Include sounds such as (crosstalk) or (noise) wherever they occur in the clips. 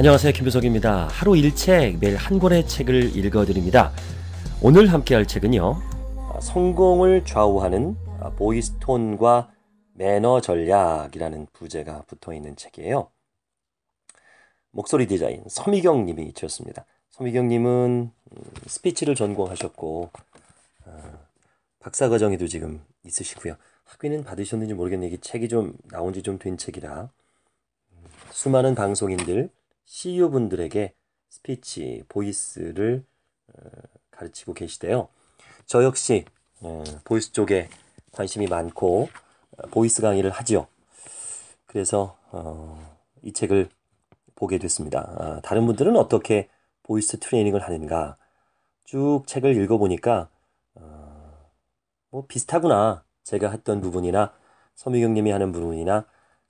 안녕하세요. 김효석입니다. 하루 1책, 매일 한 권의 책을 읽어드립니다. 오늘 함께 할 책은요. 성공을 좌우하는 보이스톤과 매너 전략이라는 부제가 붙어 있는 책이에요. 목소리 디자인 서미경 님이 지었습니다. 서미경 님은 음, 스피치를 전공하셨고 어, 박사 과정에도 지금 있으시고요. 학위는 받으셨는지 모르겠는데 이 책이 좀 나온 지 좀 된 책이라 음, 수많은 방송인들 CU분들에게 스피치, 보이스를 어, 가르치고 계시대요. 저 역시 어, 보이스 쪽에 관심이 많고 어, 보이스 강의를 하지요. 그래서 이 책을 보게 됐습니다. 아, 다른 분들은 어떻게 보이스 트레이닝을 하는가 쭉 책을 읽어보니까 뭐 비슷하구나 제가 했던 부분이나 서미경님이 하는 부분이나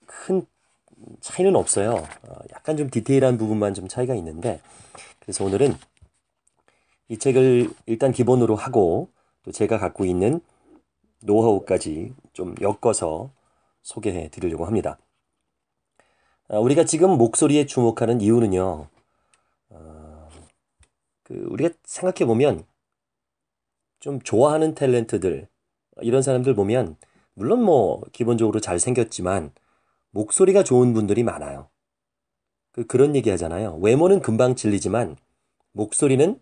큰 차이는 없어요. 어, 약간 좀 디테일한 부분만 좀 차이가 있는데 그래서 오늘은 이 책을 일단 기본으로 하고 또 제가 갖고 있는 노하우까지 좀 엮어서 소개해 드리려고 합니다. 어, 우리가 지금 목소리에 주목하는 이유는요. 어, 그 우리가 생각해 보면 좀 좋아하는 탤런트들 이런 사람들 보면 물론 뭐 기본적으로 잘 생겼지만 목소리가 좋은 분들이 많아요. 그, 그런 얘기 하잖아요. 외모는 금방 질리지만 목소리는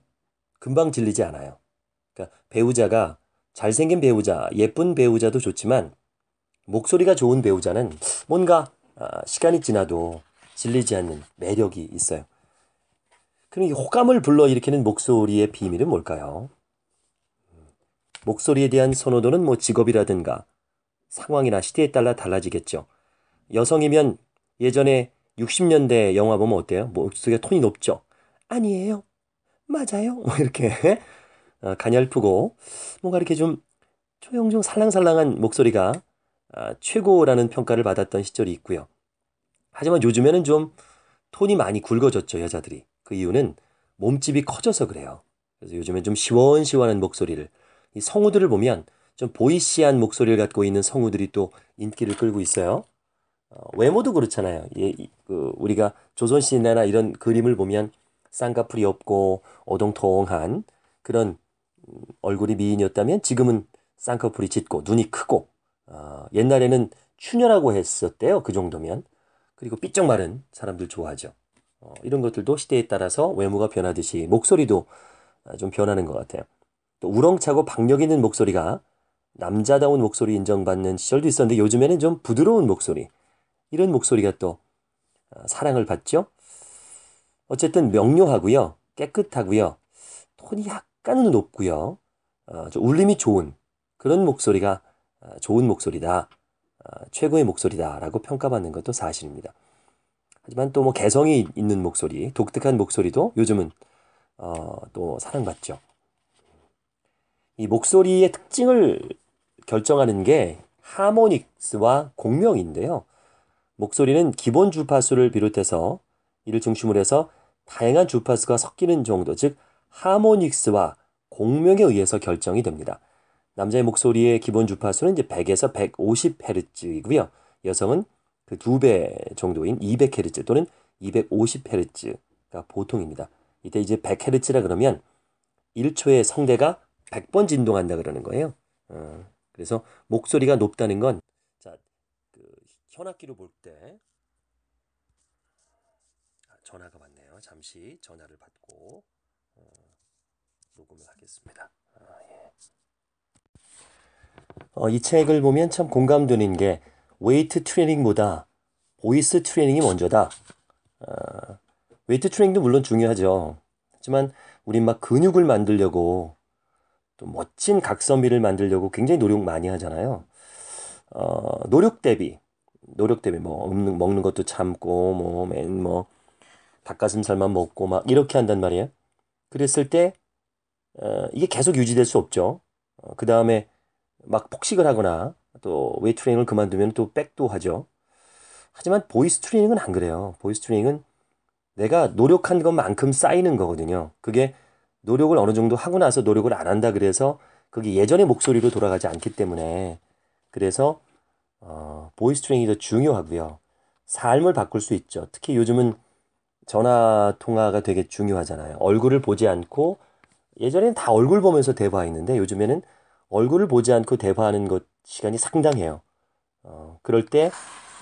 금방 질리지 않아요. 그러니까 배우자가 잘생긴 배우자, 예쁜 배우자도 좋지만 목소리가 좋은 배우자는 뭔가 아, 시간이 지나도 질리지 않는 매력이 있어요. 그럼 호감을 불러일으키는 목소리의 비밀은 뭘까요? 목소리에 대한 선호도는 뭐 직업이라든가 상황이나 시대에 따라 달라지겠죠. 여성이면 예전에 60년대 영화 보면 어때요? 목소리가 톤이 높죠? 아니에요. 맞아요. 뭐 이렇게 가냘프고 (laughs) 어, 뭔가 이렇게 좀초용조 살랑살랑한 목소리가 아, 최고라는 평가를 받았던 시절이 있고요. 하지만 요즘에는 좀 톤이 많이 굵어졌죠, 여자들이. 그 이유는 몸집이 커져서 그래요. 그래서 요즘엔 좀 시원시원한 목소리를 이 성우들을 보면 좀 보이시한 목소리를 갖고 있는 성우들이 또 인기를 끌고 있어요. 어, 외모도 그렇잖아요. 예, 그 우리가 조선 시대나 이런 그림을 보면 쌍꺼풀이 없고 오동통한 그런 음, 얼굴이 미인이었다면 지금은 쌍꺼풀이 짙고 눈이 크고 어, 옛날에는 추녀라고 했었대요. 그 정도면 그리고 삐쩍 마른 사람들 좋아하죠. 어, 이런 것들도 시대에 따라서 외모가 변하듯이 목소리도 어, 좀 변하는 것 같아요. 또 우렁차고 박력 있는 목소리가 남자다운 목소리 인정받는 시절도 있었는데 요즘에는 좀 부드러운 목소리 이런 목소리가 또 어, 사랑을 받죠. 어쨌든 명료하고요. 깨끗하고요. 톤이 약간은 높고요. 어, 울림이 좋은 그런 목소리가 어, 좋은 목소리다. 최고의 목소리다라고 평가받는 것도 사실입니다. 하지만 또 뭐 개성이 있는 목소리, 독특한 목소리도 요즘은 어, 또 사랑받죠. 이 목소리의 특징을 결정하는 게 하모닉스와 공명인데요. 목소리는 기본 주파수를 비롯해서 이를 중심으로 해서 다양한 주파수가 섞이는 정도, 즉 하모닉스와 공명에 의해서 결정이 됩니다. 남자의 목소리의 기본 주파수는 이제 100에서 150Hz이고요. 여성은 그 두 배 정도인 200Hz 또는 250Hz가 보통입니다. 이때 이제 100Hz라 그러면 1초에 성대가 100번 진동한다 그러는 거예요. 어, 그래서 목소리가 높다는 건 전화기로 볼때 아, 전화가 왔네요. 잠시 전화를 받고 어, 녹음을 하겠습니다. 아, 예. 어, 이 책을 보면 참 공감되는 게 웨이트 트레이닝보다 보이스 트레이닝이 먼저다. 어, 웨이트 트레이닝도 물론 중요하죠. 하지만 우린 막 근육을 만들려고 또 멋진 각선비를 만들려고 굉장히 노력 많이 하잖아요. 어, 노력 대비 노력 때문에 뭐 없는 먹는 것도 참고 뭐 맨뭐 뭐 닭가슴살만 먹고 막 이렇게 한단 말이에요. 그랬을 때 어, 이게 계속 유지될 수 없죠. 어, 그 다음에 막 폭식을 하거나 또 웨이트 트레이닝을 그만두면 또 백도 하죠. 하지만 보이스 트레이닝은 안 그래요. 보이스 트레이닝은 내가 노력한 것만큼 쌓이는 거거든요. 그게 노력을 어느 정도 하고 나서 노력을 안 한다 그래서 그게 예전의 목소리로 돌아가지 않기 때문에 그래서 어, 보이스 트레이닝이 더 중요하고요. 삶을 바꿀 수 있죠. 특히 요즘은 전화 통화가 되게 중요하잖아요. 얼굴을 보지 않고 예전에는 다 얼굴 보면서 대화했는데 요즘에는 얼굴을 보지 않고 대화하는 것 시간이 상당해요. 어, 그럴 때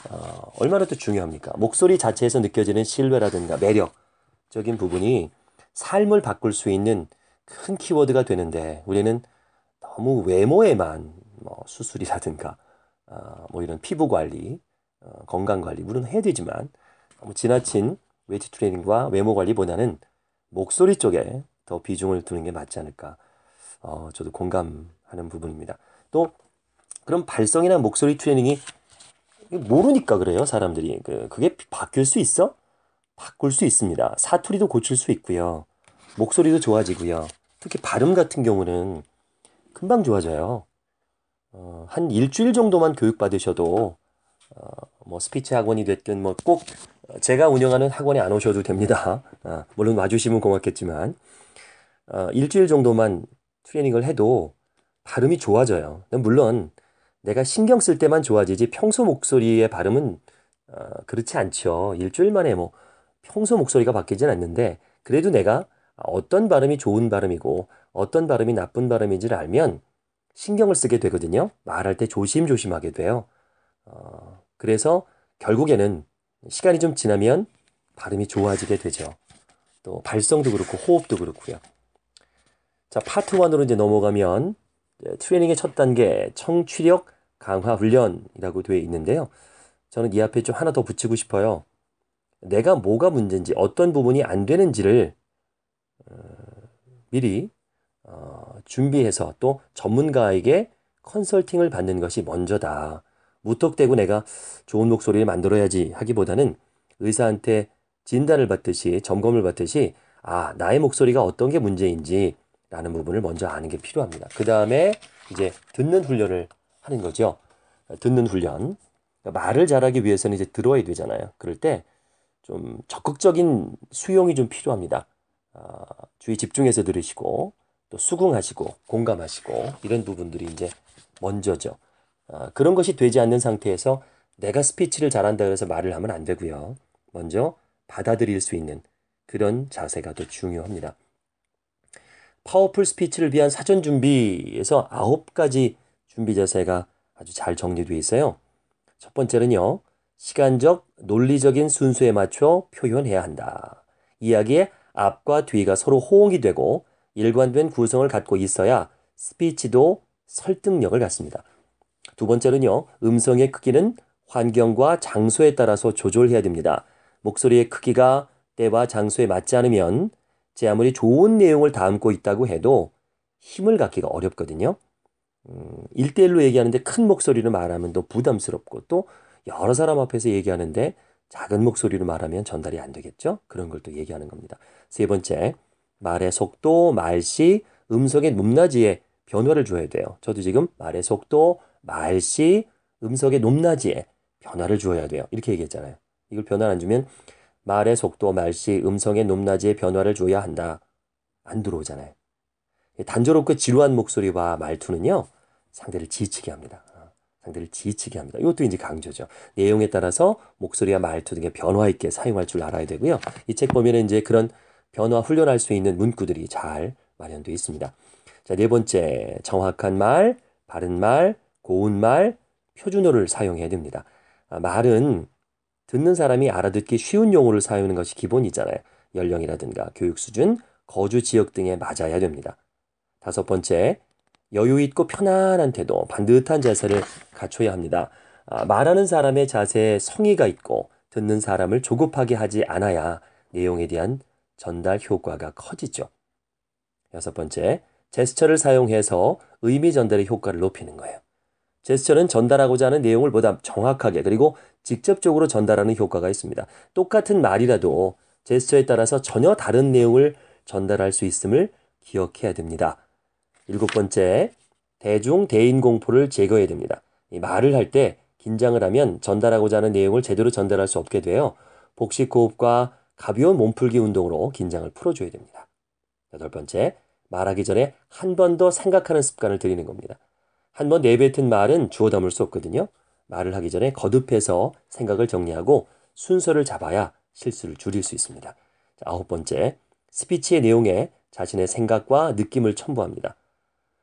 어, 얼마나 또 중요합니까? 목소리 자체에서 느껴지는 실외라든가 매력적인 부분이 삶을 바꿀 수 있는 큰 키워드가 되는데 우리는 너무 외모에만 뭐 수술이라든가 아, 뭐 이런 피부 관리, 어, 건강 관리 물론 해야 되지만 뭐 지나친 웨이트 트레이닝과 외모 관리보다는 목소리 쪽에 더 비중을 두는 게 맞지 않을까. 어, 저도 공감하는 부분입니다. 또 그런 발성이나 목소리 트레이닝이 모르니까 그래요, 사람들이. 그, 그게 바뀔 수 있어? 바꿀 수 있습니다. 사투리도 고칠 수 있고요. 목소리도 좋아지고요. 특히 발음 같은 경우는 금방 좋아져요. 어, 한 일주일 정도만 교육받으셔도 어, 뭐 스피치 학원이 됐든 뭐 꼭 제가 운영하는 학원에 안 오셔도 됩니다. 아, 물론 와주시면 고맙겠지만 어, 일주일 정도만 트레이닝을 해도 발음이 좋아져요. 물론 내가 신경 쓸 때만 좋아지지 평소 목소리의 발음은 어, 그렇지 않죠. 일주일 만에 뭐 평소 목소리가 바뀌진 않는데 그래도 내가 어떤 발음이 좋은 발음이고 어떤 발음이 나쁜 발음인지를 알면 신경을 쓰게 되거든요. 말할 때 조심조심하게 돼요. 어, 그래서 결국에는 시간이 좀 지나면 발음이 좋아지게 되죠. 또 발성도 그렇고 호흡도 그렇고요. 자, 파트 1으로 이제 넘어가면 트레이닝의 첫 단계 청취력 강화 훈련이라고 되어 있는데요. 저는 이 앞에 좀 하나 더 붙이고 싶어요. 내가 뭐가 문제인지 어떤 부분이 안 되는지를 어, 미리 어, 준비해서 또 전문가에게 컨설팅을 받는 것이 먼저다. 무턱대고 내가 좋은 목소리를 만들어야지 하기보다는 의사한테 진단을 받듯이 점검을 받듯이 아 나의 목소리가 어떤 게 문제인지 라는 부분을 먼저 아는 게 필요합니다. 그 다음에 이제 듣는 훈련을 하는 거죠. 듣는 훈련. 그러니까 말을 잘하기 위해서는 이제 들어야 되잖아요. 그럴 때 좀 적극적인 수용이 좀 필요합니다. 아, 주의 집중해서 들으시고 또 수긍하시고 공감하시고 이런 부분들이 이제 먼저죠. 어, 그런 것이 되지 않는 상태에서 내가 스피치를 잘한다 그래서 말을 하면 안 되고요. 먼저 받아들일 수 있는 그런 자세가 더 중요합니다. 파워풀 스피치를 위한 사전 준비에서 아홉 가지 준비 자세가 아주 잘 정리되어 있어요. 첫 번째는요. 시간적, 논리적인 순서에 맞춰 표현해야 한다. 이야기의 앞과 뒤가 서로 호응이 되고 일관된 구성을 갖고 있어야 스피치도 설득력을 갖습니다. 두 번째는요, 음성의 크기는 환경과 장소에 따라서 조절해야 됩니다. 목소리의 크기가 때와 장소에 맞지 않으면 제 아무리 좋은 내용을 담고 있다고 해도 힘을 갖기가 어렵거든요. 음, 1대1로 얘기하는데 큰 목소리로 말하면 또 부담스럽고 또 여러 사람 앞에서 얘기하는데 작은 목소리로 말하면 전달이 안 되겠죠? 그런 걸 또 얘기하는 겁니다. 세 번째, 말의 속도, 말씨, 음성의 높낮이에 변화를 줘야 돼요. 저도 지금 말의 속도, 말씨, 음성의 높낮이에 변화를 줘야 돼요. 이렇게 얘기했잖아요. 이걸 변화를 안 주면 말의 속도, 말씨, 음성의 높낮이에 변화를 줘야 한다. 안 들어오잖아요. 단조롭고 지루한 목소리와 말투는요. 상대를 지치게 합니다. 아, 상대를 지치게 합니다. 이것도 이제 강조죠. 내용에 따라서 목소리와 말투 등의 변화 있게 사용할 줄 알아야 되고요. 이 책 보면 이제 그런 변화 훈련할 수 있는 문구들이 잘 마련되어 있습니다. 자, 네 번째, 정확한 말, 바른 말, 고운 말, 표준어를 사용해야 됩니다. 아, 말은 듣는 사람이 알아듣기 쉬운 용어를 사용하는 것이 기본이잖아요. 연령이라든가 교육 수준, 거주 지역 등에 맞아야 됩니다. 다섯 번째, 여유 있고 편안한 태도, 반듯한 자세를 갖춰야 합니다. 아, 말하는 사람의 자세에 성의가 있고 듣는 사람을 조급하게 하지 않아야 내용에 대한 전달 효과가 커지죠. 여섯 번째, 제스처를 사용해서 의미 전달의 효과를 높이는 거예요. 제스처는 전달하고자 하는 내용을 보다 정확하게 그리고 직접적으로 전달하는 효과가 있습니다. 똑같은 말이라도 제스처에 따라서 전혀 다른 내용을 전달할 수 있음을 기억해야 됩니다. 일곱 번째, 대중 대인 공포를 제거해야 됩니다. 이 말을 할 때 긴장을 하면 전달하고자 하는 내용을 제대로 전달할 수 없게 돼요. 복식 호흡과 가벼운 몸풀기 운동으로 긴장을 풀어줘야 됩니다. 여덟 번째, 말하기 전에 한 번 더 생각하는 습관을 들이는 겁니다. 한 번 내뱉은 말은 주워 담을 수 없거든요. 말을 하기 전에 거듭해서 생각을 정리하고 순서를 잡아야 실수를 줄일 수 있습니다. 자, 아홉 번째, 스피치의 내용에 자신의 생각과 느낌을 첨부합니다.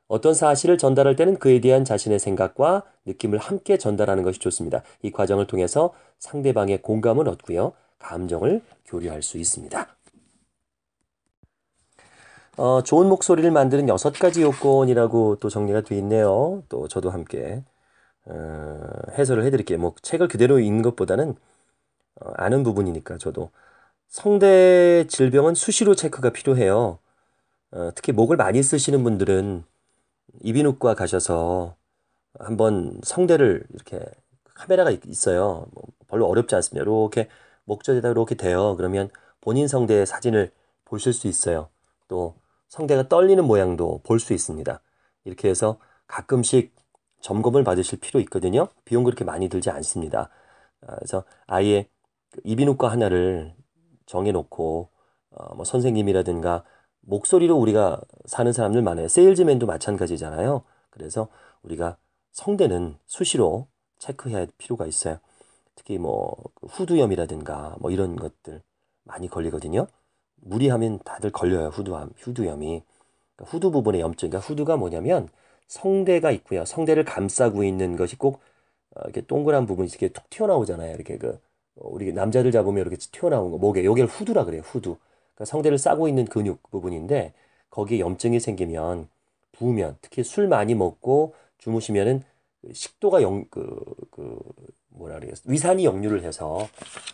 어떤 사실을 전달할 때는 그에 대한 자신의 생각과 느낌을 함께 전달하는 것이 좋습니다. 이 과정을 통해서 상대방의 공감을 얻고요. 감정을 교류할 수 있습니다. 어, 좋은 목소리를 만드는 여섯 가지 요건이라고 또 정리가 돼 있네요. 또 저도 함께 어, 해설을 해드릴게요. 뭐 책을 그대로 읽는 것보다는 어, 아는 부분이니까 저도 성대 질병은 수시로 체크가 필요해요. 어, 특히 목을 많이 쓰시는 분들은 이비인후과 가셔서 한번 성대를 이렇게 카메라가 있어요. 뭐 별로 어렵지 않습니다. 이렇게 목적에다 이렇게 대요. 그러면 본인 성대의 사진을 보실 수 있어요. 또 성대가 떨리는 모양도 볼 수 있습니다. 이렇게 해서 가끔씩 점검을 받으실 필요 있거든요. 비용 그렇게 많이 들지 않습니다. 아, 그래서 아예 그 이비인후과 하나를 정해놓고 어, 뭐 선생님이라든가 목소리로 우리가 사는 사람들 만의 세일즈맨도 마찬가지잖아요. 그래서 우리가 성대는 수시로 체크해야 할 필요가 있어요. 특히 뭐 그 후두염이라든가 뭐 이런 것들 많이 걸리거든요. 무리하면 다들 걸려요. 후두암, 후두염이. 그러니까 후두 부분의 염증. 그러니까 후두가 뭐냐면 성대가 있고요. 성대를 감싸고 있는 것이 꼭 어, 이렇게 동그란 부분이 이렇게 툭 튀어나오잖아요. 이렇게 그 어, 우리 남자들 잡으면 이렇게 튀어나온거 목에 요게 후두라 그래요. 후두. 그러니까 성대를 싸고 있는 근육 부분인데 거기에 염증이 생기면 부으면 특히 술 많이 먹고 주무시면은 식도가 영, 그, 그 뭐라 그래요? 위산이 역류를 해서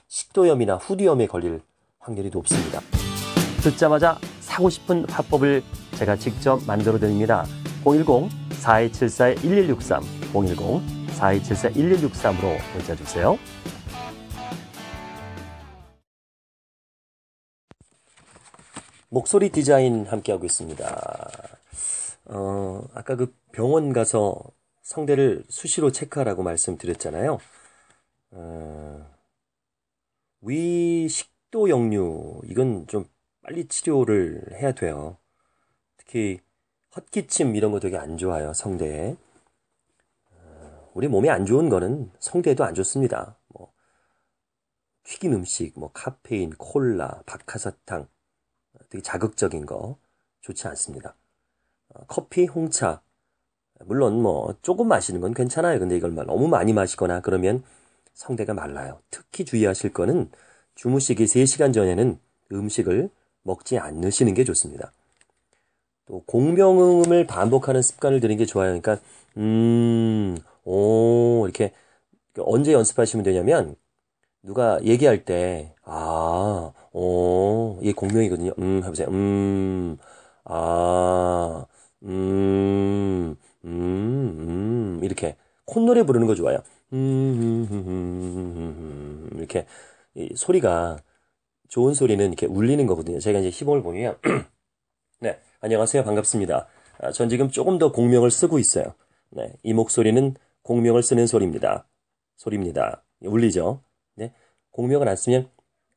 식도염이나 후두염에 걸릴 확률이 높습니다. 듣자마자 사고 싶은 화법을 제가 직접 만들어 드립니다. 010-4274-1163, 010-4274-1163으로 문자 주세요. 목소리 디자인 함께하고 있습니다. 어, 아까 그 병원 가서 성대를 수시로 체크하라고 말씀드렸잖아요. 어, 위식도 역류 이건 좀 빨리 치료를 해야 돼요. 특히 헛기침 이런 거 되게 안 좋아요 성대에. 어, 우리 몸에 안 좋은 거는 성대에도 안 좋습니다. 뭐 튀긴 음식, 뭐 카페인, 콜라, 박하사탕 되게 자극적인 거 좋지 않습니다. 어, 커피, 홍차 물론 뭐 조금 마시는 건 괜찮아요. 근데 이걸 너무 많이 마시거나 그러면 성대가 말라요. 특히 주의하실 거는 주무시기 3시간 전에는 음식을 먹지 않으시는 게 좋습니다. 또 공명음을 반복하는 습관을 들이는 게 좋아요. 그러니까 음, 오 이렇게 언제 연습하시면 되냐면 누가 얘기할 때 아, 오, 이게 공명이거든요. 음, 해보세요. 음, 아, 음, 음, 음 이렇게 콧노래 부르는 거 좋아요. 이렇게 소리가 좋은 소리는 이렇게 울리는 거거든요. 제가 이제 시범을 보면 네 안녕하세요 반갑습니다. 아, 전 지금 조금 더 공명을 쓰고 있어요. 네, 이 목소리는 공명을 쓰는 소리입니다. 소리입니다. 울리죠? 네, 공명을 안 쓰면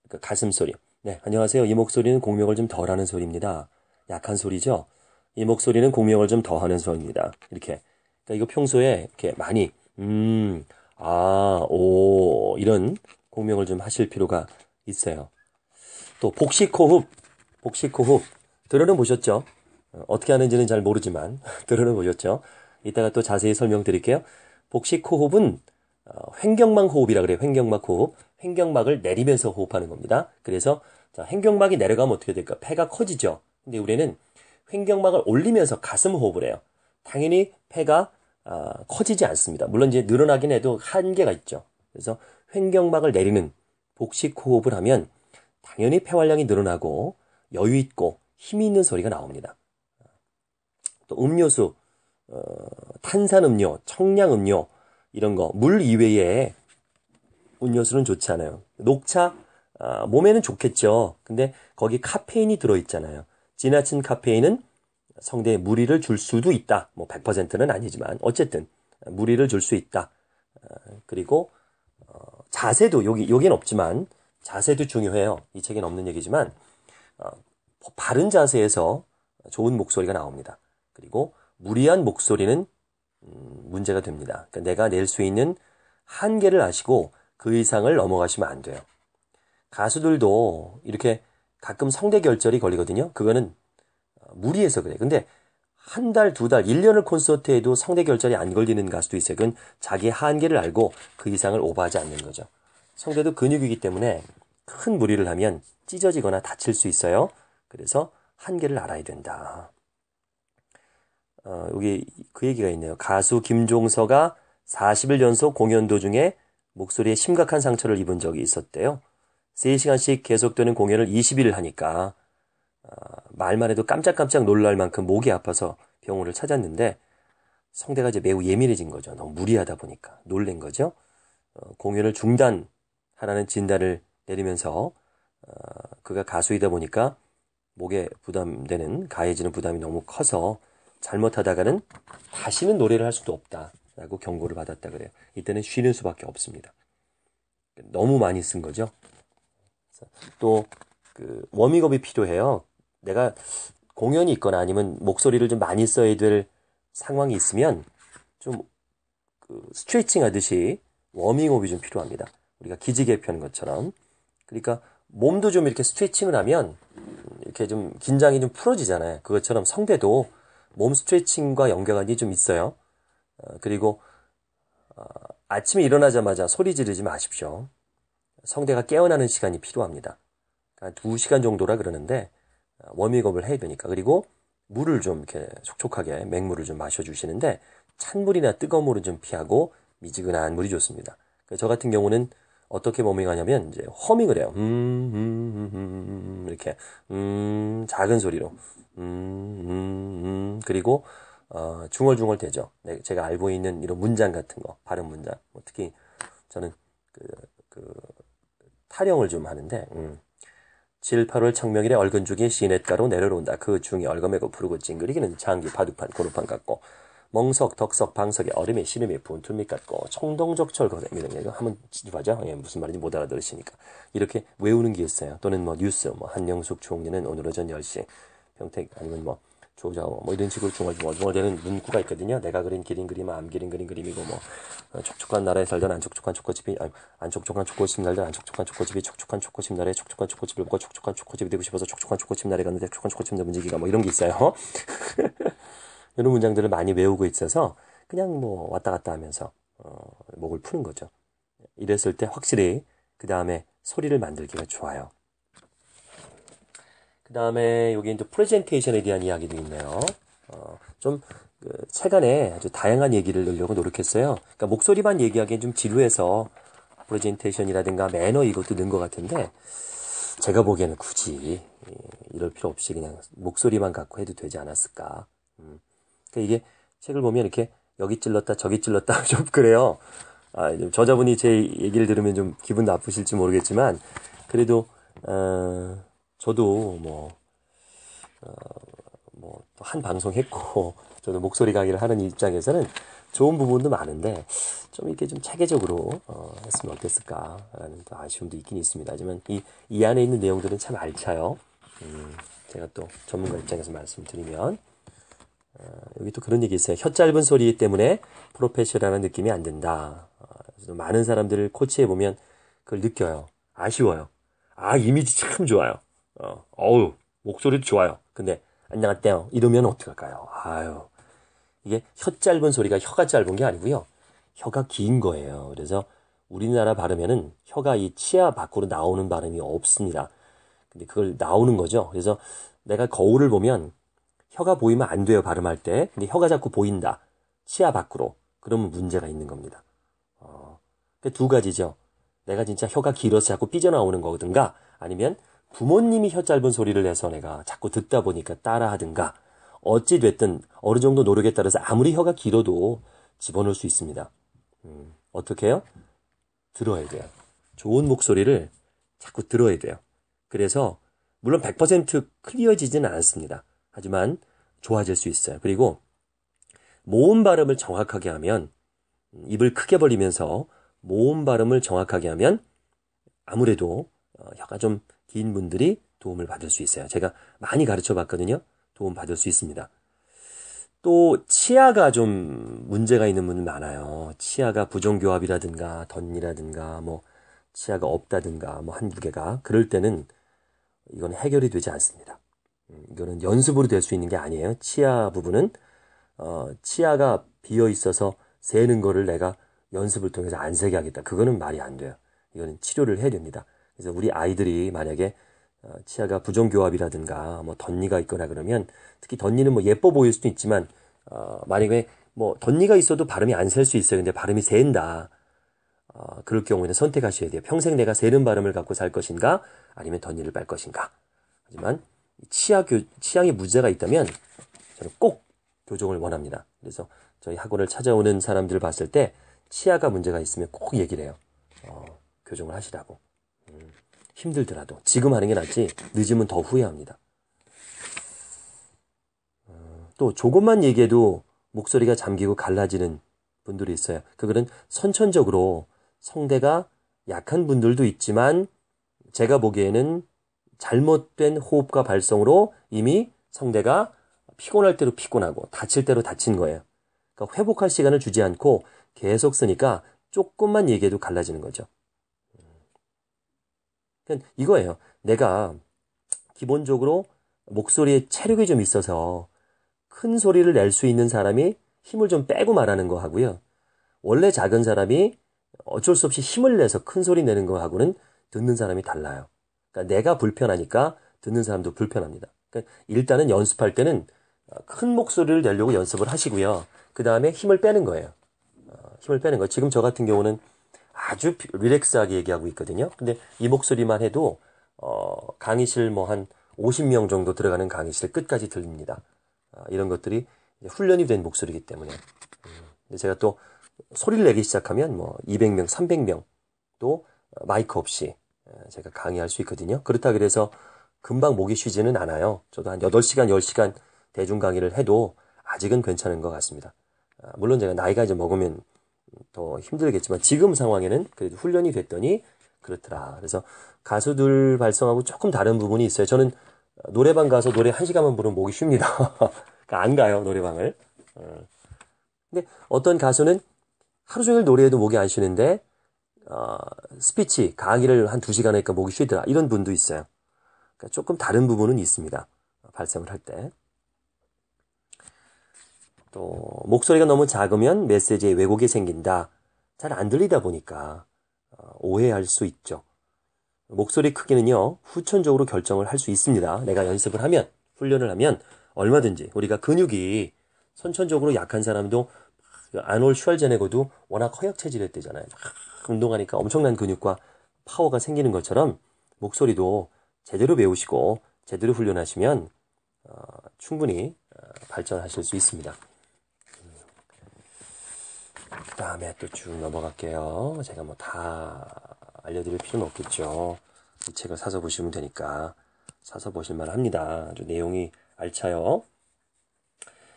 그 가슴 소리. 네, 안녕하세요. 이 목소리는 공명을 좀 덜 하는 소리입니다. 약한 소리죠? 이 목소리는 공명을 좀 더 하는 소리입니다. 이렇게. 그러니까 이거 평소에 이렇게 많이, 음, 아, 오, 이런 공명을 좀 하실 필요가 있어요. 또 복식호흡, 복식호흡 들어는 보셨죠? 어, 어떻게 하는지는 잘 모르지만 (laughs) 들어는 보셨죠? 이따가 또 자세히 설명드릴게요. 복식호흡은 어, 횡격막 호흡이라 그래요. 횡격막 호흡. 횡격막을 내리면서 호흡하는 겁니다. 그래서 자, 횡격막이 내려가면 어떻게 될까? 폐가 커지죠. 근데 우리는 횡격막을 올리면서 가슴 호흡을 해요. 당연히 폐가 아, 커지지 않습니다. 물론 이제 늘어나긴 해도 한계가 있죠. 그래서 횡경막을 내리는 복식 호흡을 하면 당연히 폐활량이 늘어나고 여유 있고 힘이 있는 소리가 나옵니다. 또 음료수, 어, 탄산음료, 청량음료 이런 거 물 이외에 음료수는 좋지 않아요. 녹차 아, 몸에는 좋겠죠. 근데 거기 카페인이 들어있잖아요. 지나친 카페인은 성대에 무리를 줄 수도 있다. 뭐 100%는 아니지만 어쨌든 무리를 줄 수 있다. 어, 그리고 어, 자세도 여기 여긴 없지만 자세도 중요해요. 이 책엔 없는 얘기지만 어, 바른 자세에서 좋은 목소리가 나옵니다. 그리고 무리한 목소리는 음, 문제가 됩니다. 그러니까 내가 낼 수 있는 한계를 아시고 그 이상을 넘어가시면 안 돼요. 가수들도 이렇게 가끔 성대 결절이 걸리거든요. 그거는 무리해서 그래. 근데 한 달, 두 달, 1년을 콘서트해도 상대 결절이 안 걸리는 가수도 있어요. 그건 자기 한계를 알고 그 이상을 오버하지 않는 거죠. 성대도 근육이기 때문에 큰 무리를 하면 찢어지거나 다칠 수 있어요. 그래서 한계를 알아야 된다. 어, 여기 그 얘기가 있네요. 가수 김종서가 40일 연속 공연 도중에 목소리에 심각한 상처를 입은 적이 있었대요. 3시간씩 계속되는 공연을 20일 하니까 아, 말만 해도 깜짝깜짝 놀랄 만큼 목이 아파서 병원을 찾았는데 성대가 이제 매우 예민해진 거죠. 너무 무리하다 보니까 놀란 거죠. 어, 공연을 중단하라는 진단을 내리면서 어, 그가 가수이다 보니까 목에 부담되는 가해지는 부담이 너무 커서 잘못하다가는 다시는 노래를 할 수도 없다라고 경고를 받았다 그래요. 이때는 쉬는 수밖에 없습니다. 너무 많이 쓴 거죠. 또그 워밍업이 필요해요. 내가 공연이 있거나 아니면 목소리를 좀 많이 써야 될 상황이 있으면 좀그 스트레칭 하듯이 워밍업이 좀 필요합니다. 우리가 기지개 펴는 것처럼. 그러니까 몸도 좀 이렇게 스트레칭을 하면 이렇게 좀 긴장이 좀 풀어지잖아요. 그것처럼 성대도 몸 스트레칭과 연결관이 좀 있어요. 어, 그리고 어, 아침에 일어나자마자 소리 지르지 마십시오. 성대가 깨어나는 시간이 필요합니다. 한 2시간 정도라 그러는데 어, 워밍업을 해야 되니까. 그리고 물을 좀 이렇게 촉촉하게 맹물을 좀 마셔주시는데 찬물이나 뜨거운 물은 좀 피하고 미지근한 물이 좋습니다. 저 같은 경우는 어떻게 워밍하냐면 이제 허밍을 해요. 음 음 음, 음, 음, 음, 이렇게 음, 작은 소리로 음, 음, 음. 그리고 어, 중얼중얼 되죠. 네, 제가 알고 있는 이런 문장 같은 거, 발음 문장. 뭐 특히 저는 그, 그 타령을 좀 하는데 음, 7, 8월 청명일에 얼근 그 중에 시냇가로 내려온다. 그중에 얼거매고 부르고 찡그리기는 장기 바둑판 고루판 같고 멍석, 덕석, 방석에 얼음이 시름이 분투밑 같고 청동적철 거셈이런 얘기 한번 봐죠. 예, 무슨 말인지 못 알아들으시니까 이렇게 외우는 게 있어요. 또는 뭐 뉴스, 뭐 한영숙 총리는 오늘 오전 10시 병택 아니면 뭐 조자오 뭐 이런 식으로 중얼중얼되는 문구가 있거든요. 내가 그린 기린 그림암 기린 그림 그림이고 뭐 어, 촉촉한 나라에 살던 안 촉촉한 초코집이 아니, 안 촉촉한 초코집 날던 안 촉촉한 초코집이 촉촉한 초코집 나라에 촉촉한 초코집을 보고 촉촉한 초코집이 되고 싶어서 촉촉한 초코집 나라에 갔는데 촉촉한 초코집 문제기가뭐 이런 게 있어요. (laughs) 이런 문장들을 많이 외우고 있어서 그냥 뭐 왔다 갔다 하면서 어, 목을 푸는 거죠. 이랬을 때 확실히 그 다음에 소리를 만들기가 좋아요. 그 다음에 여기 이제 프레젠테이션에 대한 이야기도 있네요. 어, 좀그 최근에 아주 다양한 얘기를 넣으려고 노력했어요. 그니까 목소리만 얘기하기엔 좀 지루해서 프레젠테이션이라든가 매너 이것도 넣은 것 같은데 제가 보기에는 굳이 예, 이럴 필요 없이 그냥 목소리만 갖고 해도 되지 않았을까. 음. 그니까 이게 책을 보면 이렇게 여기 찔렀다 저기 찔렀다 (laughs) 좀 그래요. 아, 저자분이 제 얘기를 들으면 좀 기분 나쁘실지 모르겠지만 그래도 어, 저도 뭐, 어, 뭐, 한 방송 했고, (laughs) 저도 목소리 강의를 하는 입장에서는 좋은 부분도 많은데, 좀 이렇게 좀 체계적으로, 어, 했으면 어땠을까라는 아쉬움도 있긴 있습니다. 하지만 이, 이 안에 있는 내용들은 참 알차요. 음, 제가 또 전문가 입장에서 말씀드리면, 어, 여기 또 그런 얘기 있어요. 혀 짧은 소리 때문에 프로페셔라는 느낌이 안 든다. 어, 많은 사람들을 코치해보면 그걸 느껴요. 아쉬워요. 아, 이미지 참 좋아요. 어, 어우, 목소리도 좋아요. 근데, 안녕하세요. 이러면 어떡할까요? 아유. 이게 혀 짧은 소리가 혀가 짧은 게 아니고요. 혀가 긴 거예요. 그래서 우리나라 발음에는 혀가 이 치아 밖으로 나오는 발음이 없습니다. 근데 그걸 나오는 거죠. 그래서 내가 거울을 보면 혀가 보이면 안 돼요. 발음할 때. 근데 혀가 자꾸 보인다. 치아 밖으로. 그러면 문제가 있는 겁니다. 어, 그 두 가지죠. 내가 진짜 혀가 길어서 자꾸 삐져나오는 거든가 아니면 부모님이 혀 짧은 소리를 내서 내가 자꾸 듣다 보니까 따라하든가 어찌 됐든 어느 정도 노력에 따라서 아무리 혀가 길어도 집어넣을 수 있습니다. 음, 어떻게 해요? 들어야 돼요. 좋은 목소리를 자꾸 들어야 돼요. 그래서 물론 100% 클리어지지는 않습니다. 하지만 좋아질 수 있어요. 그리고 모음 발음을 정확하게 하면 음, 입을 크게 벌리면서 모음 발음을 정확하게 하면 아무래도 어, 혀가 좀긴 분들이 도움을 받을 수 있어요. 제가 많이 가르쳐 봤거든요. 도움 받을 수 있습니다. 또 치아가 좀 문제가 있는 분은 많아요. 치아가 부정교합이라든가 덧니라든가뭐 치아가 없다든가 뭐 한두 개가 그럴 때는 이건 해결이 되지 않습니다. 음, 이거는 연습으로 될 수 있는 게 아니에요. 치아 부분은 어, 치아가 비어 있어서 세는 거를 내가 연습을 통해서 안세게 하겠다. 그거는 말이 안 돼요. 이거는 치료를 해야 됩니다. 그래서 우리 아이들이 만약에 어, 치아가 부정교합이라든가 뭐 덧니가 있거나 그러면 특히 덧니는 뭐 예뻐 보일 수도 있지만 어, 만약에 뭐 덧니가 있어도 발음이 안 셀 수 있어요. 근데 발음이 샌다. 어, 그럴 경우에는 선택하셔야 돼요. 평생 내가 새는 발음을 갖고 살 것인가 아니면 덧니를 빨 것인가. 하지만 치아 교, 치아에 문제가 있다면 저는 꼭 교정을 원합니다. 그래서 저희 학원을 찾아오는 사람들을 봤을 때 치아가 문제가 있으면 꼭 얘기를 해요. 어, 교정을 하시라고. 힘들더라도 지금 하는 게 낫지 늦으면 더 후회합니다. 어, 또 조금만 얘기해도 목소리가 잠기고 갈라지는 분들이 있어요. 그거는 선천적으로 성대가 약한 분들도 있지만 제가 보기에는 잘못된 호흡과 발성으로 이미 성대가 피곤할 대로 피곤하고 다칠 대로 다친 거예요. 그러니까 회복할 시간을 주지 않고 계속 쓰니까 조금만 얘기해도 갈라지는 거죠. 그러니까 이거예요. 내가 기본적으로 목소리에 체력이 좀 있어서 큰 소리를 낼 수 있는 사람이 힘을 좀 빼고 말하는 거 하고요. 원래 작은 사람이 어쩔 수 없이 힘을 내서 큰 소리 내는 거 하고는 듣는 사람이 달라요. 그러니까 내가 불편하니까 듣는 사람도 불편합니다. 그러니까 일단은 연습할 때는 큰 목소리를 내려고 연습을 하시고요. 그 다음에 힘을 빼는 거예요. 어, 힘을 빼는 거예요. 지금 저 같은 경우는 아주 리렉스하게 얘기하고 있거든요. 근데 이 목소리만 해도 어, 강의실 뭐 한 50명 정도 들어가는 강의실 끝까지 들립니다. 아, 이런 것들이 훈련이 된 목소리이기 때문에 음, 제가 또 소리를 내기 시작하면 뭐 200명, 300명 또 마이크 없이 제가 강의할 수 있거든요. 그렇다 그래서 금방 목이 쉬지는 않아요. 저도 한 8시간, 10시간 대중 강의를 해도 아직은 괜찮은 것 같습니다. 아, 물론 제가 나이가 이제 먹으면 더 힘들겠지만 지금 상황에는 그래도 훈련이 됐더니 그렇더라. 그래서 가수들 발성하고 조금 다른 부분이 있어요. 저는 노래방 가서 노래 한 시간만 부르면 목이 쉽니다. (laughs) 그러니까 안 가요 노래방을. 어. 근데 어떤 가수는 하루 종일 노래해도 목이 안 쉬는데 어, 스피치 강의를 한 두 시간 하니까 목이 쉬더라 이런 분도 있어요. 그러니까 조금 다른 부분은 있습니다. 발성을 할 때. 또 목소리가 너무 작으면 메시지에 왜곡이 생긴다. 잘 안 들리다 보니까 어, 오해할 수 있죠. 목소리 크기는요, 후천적으로 결정을 할 수 있습니다. 내가 연습을 하면, 훈련을 하면 얼마든지 우리가 근육이 선천적으로 약한 사람도 아놀 슈왈제네거도 워낙 허약 체질이되잖아요 운동하니까 엄청난 근육과 파워가 생기는 것처럼 목소리도 제대로 배우시고 제대로 훈련하시면 어, 충분히 어, 발전하실 수 있습니다. 그 다음에 또 쭉 넘어갈게요. 제가 뭐 다 알려드릴 필요는 없겠죠. 이 책을 사서 보시면 되니까 사서 보실만 합니다. 아주 내용이 알차요.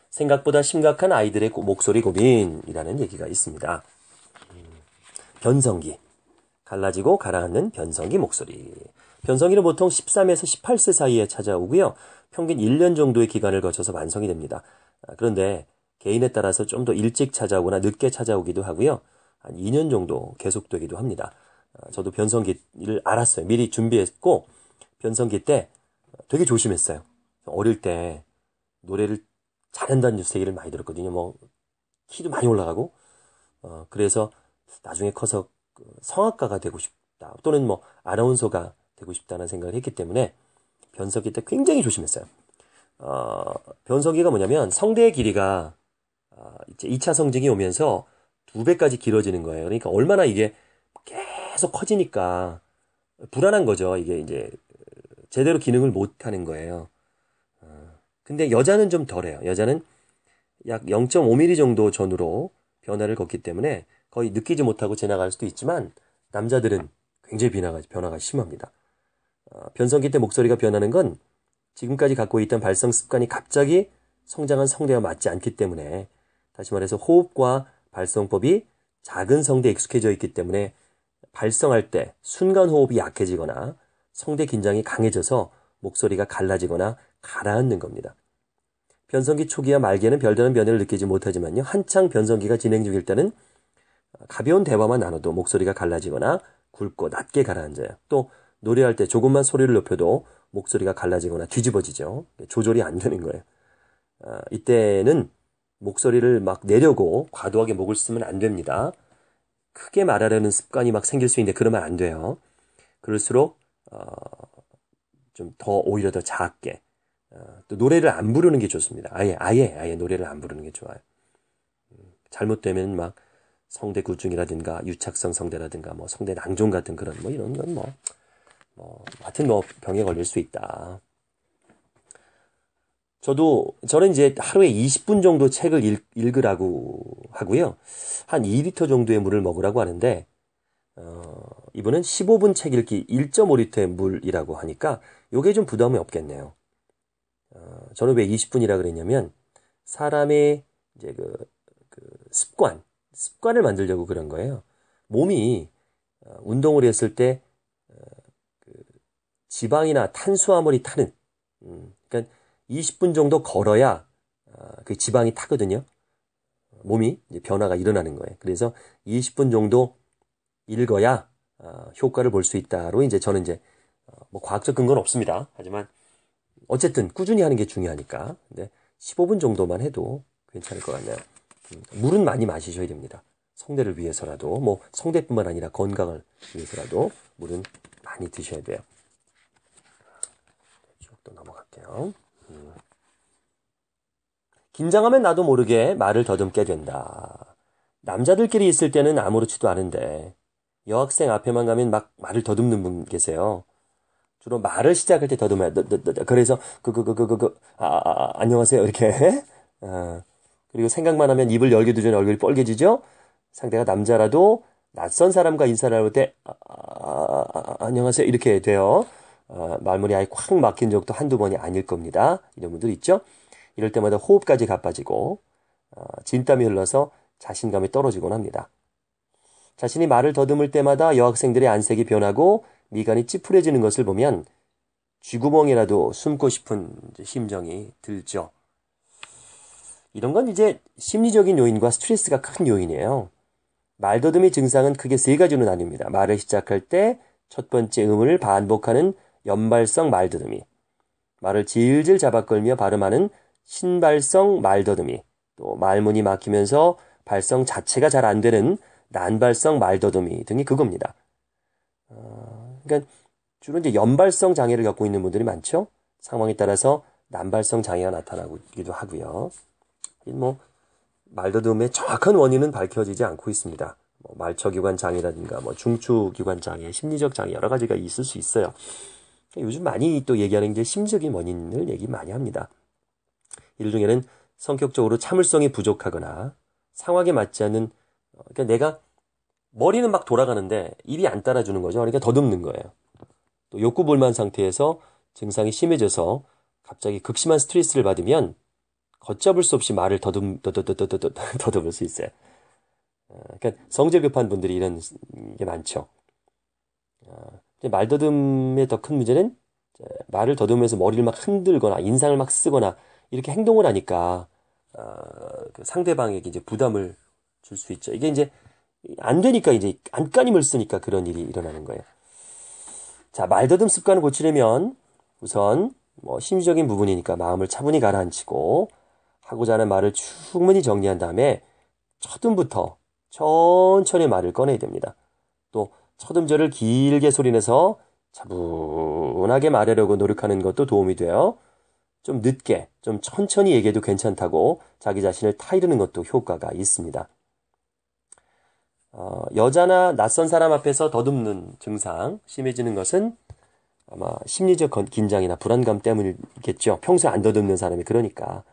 생각보다 심각한 아이들의 목소리 고민이라는 얘기가 있습니다. 음, 변성기. 갈라지고 가라앉는 변성기 목소리. 변성기는 보통 13에서 18세 사이에 찾아오고요. 평균 1년 정도의 기간을 거쳐서 완성이 됩니다. 아, 그런데 개인에 따라서 좀 더 일찍 찾아오거나 늦게 찾아오기도 하고요. 한 2년 정도 계속되기도 합니다. 아, 저도 변성기를 알았어요. 미리 준비했고, 변성기 때 되게 조심했어요. 어릴 때 노래를 잘한다는 뉴스 얘기를 많이 들었거든요. 뭐, 키도 많이 올라가고, 어, 그래서 나중에 커서 그 성악가가 되고 싶다. 또는 뭐, 아나운서가 되고 싶다는 생각을 했기 때문에 변성기 때 굉장히 조심했어요. 어, 변성기가 뭐냐면 성대의 길이가 아, 이제 2차 성징이 오면서 두 배까지 길어지는 거예요. 그러니까 얼마나 이게 계속 커지니까 불안한 거죠. 이게 이제 어, 제대로 기능을 못 하는 거예요. 아, 근데 여자는 좀 덜해요. 여자는 약 0.5mm 정도 전후로 변화를 걷기 때문에 거의 느끼지 못하고 지나갈 수도 있지만 남자들은 굉장히 변화가, 변화가 심합니다. 아, 변성기 때 목소리가 변하는 건 지금까지 갖고 있던 발성 습관이 갑자기 성장한 성대와 맞지 않기 때문에 다시 말해서 호흡과 발성법이 작은 성대에 익숙해져 있기 때문에 발성할 때 순간 호흡이 약해지거나 성대 긴장이 강해져서 목소리가 갈라지거나 가라앉는 겁니다. 변성기 초기와 말기에는 별다른 변화를 느끼지 못하지만요. 한창 변성기가 진행 중일 때는 가벼운 대화만 나눠도 목소리가 갈라지거나 굵고 낮게 가라앉아요. 또 노래할 때 조금만 소리를 높여도 목소리가 갈라지거나 뒤집어지죠. 조절이 안 되는 거예요. 아, 이때는 목소리를 막 내려고 과도하게 목을 쓰면 안 됩니다. 크게 말하려는 습관이 막 생길 수 있는데 그러면 안 돼요. 그럴수록 어, 좀 더 오히려 더 작게 어, 또 노래를 안 부르는 게 좋습니다. 아예 아예 아예 노래를 안 부르는 게 좋아요. 음, 잘못되면 막 성대 구중이라든가 유착성 성대라든가 뭐 성대 낭종 같은 그런 뭐 이런 건 뭐 뭐, 하여튼 뭐 병에 걸릴 수 있다. 저도 저는 이제 하루에 20분 정도 책을 읽, 읽으라고 하고요. 한 2리터 정도의 물을 먹으라고 하는데 어, 이분은 15분 책 읽기 1.5리터의 물이라고 하니까 요게 좀 부담이 없겠네요. 어, 저는 왜 20분이라 그랬냐면 사람의 이제 그, 그 습관, 습관을 만들려고 그런 거예요. 몸이 어, 운동을 했을 때그 어, 지방이나 탄수화물이 타는 음, 그러니까 20분 정도 걸어야 어, 그 지방이 타거든요. 몸이 변화가 일어나는 거예요. 그래서 20분 정도 읽어야 어, 효과를 볼 수 있다로 이제 저는 이제 어, 뭐 과학적 근거는 없습니다. 하지만 어쨌든 꾸준히 하는 게 중요하니까. 근데 15분 정도만 해도 괜찮을 것 같네요. 음, 물은 많이 마시셔야 됩니다. 성대를 위해서라도 뭐 성대뿐만 아니라 건강을 위해서라도 물은 많이 드셔야 돼요. 쭉또 넘어갈게요. 긴장하면 나도 모르게 말을 더듬게 된다. 남자들끼리 있을 때는 아무렇지도 않은데 여학생 앞에만 가면 막 말을 더듬는 분 계세요. 주로 말을 시작할 때 더듬어요. 그래서 그 그 그그 그그 그, 그, 그, 아, 아, 아, 안녕하세요 이렇게. (laughs) 아, 그리고 생각만 하면 입을 열기도 전에 얼굴이 뻘개지죠. 상대가 남자라도 낯선 사람과 인사를 할때 아, 아, 아, 아, 안녕하세요 이렇게 돼요. 아, 말문이 아예 콱 막힌 적도 한두 번이 아닐 겁니다. 이런 분들 있죠. 이럴 때마다 호흡까지 가빠지고 어, 진땀이 흘러서 자신감이 떨어지곤 합니다. 자신이 말을 더듬을 때마다 여학생들의 안색이 변하고 미간이 찌푸려지는 것을 보면 쥐구멍이라도 숨고 싶은 심정이 들죠. 이런 건 이제 심리적인 요인과 스트레스가 큰 요인이에요. 말더듬이 증상은 크게 세 가지로 나뉩니다. 말을 시작할 때 첫 번째 음을 반복하는 연발성 말더듬이, 말을 질질 잡아끌며 발음하는 신발성 말더듬이, 또 말문이 막히면서 발성 자체가 잘 안 되는 난발성 말더듬이 등이 그겁니다. 어, 그러니까 주로 이제 연발성 장애를 겪고 있는 분들이 많죠. 상황에 따라서 난발성 장애가 나타나기도 하고요. 뭐 말더듬의 정확한 원인은 밝혀지지 않고 있습니다. 뭐 말초기관 장애라든가 뭐 중추기관 장애, 심리적 장애 여러 가지가 있을 수 있어요. 요즘 많이 또 얘기하는 게 심적인 원인을 얘기 많이 합니다. 일 중에는 성격적으로 참을성이 부족하거나 상황에 맞지 않는 어, 그러니까 내가 머리는 막 돌아가는데 입이 안 따라주는 거죠. 그러니까 더듬는 거예요. 또 욕구 불만 상태에서 증상이 심해져서 갑자기 극심한 스트레스를 받으면 걷잡을 수 없이 말을 더듬 더더더더더 더듬을 수 있어요. 어, 그러니까 성질 급한 분들이 이런 게 많죠. 어, 말 더듬의 더 큰 문제는 말을 더듬으면서 머리를 막 흔들거나 인상을 막 쓰거나 이렇게 행동을 하니까 어, 그 상대방에게 이제 부담을 줄 수 있죠. 이게 이제 안 되니까 이제 안간힘을 쓰니까 그런 일이 일어나는 거예요. 자, 말더듬 습관을 고치려면 우선 뭐 심리적인 부분이니까 마음을 차분히 가라앉히고 하고자 하는 말을 충분히 정리한 다음에 첫음부터 천천히 말을 꺼내야 됩니다. 또 첫음절을 길게 소리내서 차분하게 말하려고 노력하는 것도 도움이 돼요. 좀 늦게, 좀 천천히 얘기해도 괜찮다고 자기 자신을 타이르는 것도 효과가 있습니다. 어, 여자나 낯선 사람 앞에서 더듬는 증상, 심해지는 것은 아마 심리적 긴장이나 불안감 때문이겠죠. 평소에 안 더듬는 사람이 그러니까.